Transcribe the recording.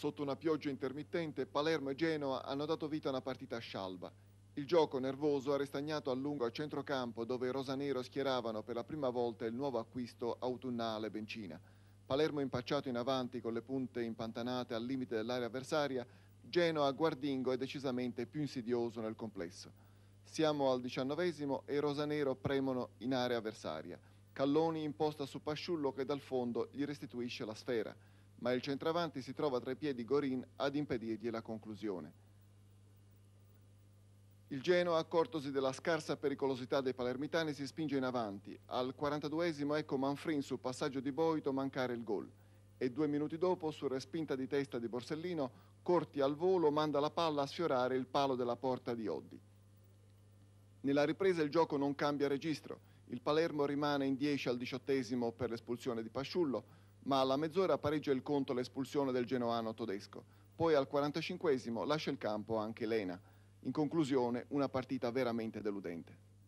Sotto una pioggia intermittente, Palermo e Genoa hanno dato vita a una partita scialba. Il gioco nervoso ha restagnato a lungo a centrocampo dove i rosanero schieravano per la prima volta il nuovo acquisto autunnale Bencina. Palermo impacciato in avanti con le punte impantanate al limite dell'area avversaria, Genoa guardingo è decisamente più insidioso nel complesso. Siamo al diciannovesimo e i rosanero premono in area avversaria. Calloni imposta su Pasciullo che dal fondo gli restituisce la sfera ma il centravanti si trova tra i piedi Gorin ad impedirgli la conclusione. Il Genoa, accortosi della scarsa pericolosità dei palermitani, si spinge in avanti. Al 42esimo ecco Manfrin sul passaggio di Boito mancare il gol e due minuti dopo, su respinta di testa di Borsellino, Corti al volo manda la palla a sfiorare il palo della porta di Oddi. Nella ripresa il gioco non cambia registro. Il Palermo rimane in 10 al 18esimo per l'espulsione di Pasciullo, ma alla mezz'ora pareggia il conto l'espulsione del genoano tedesco. Poi al 45 lascia il campo anche Lena. In conclusione, una partita veramente deludente.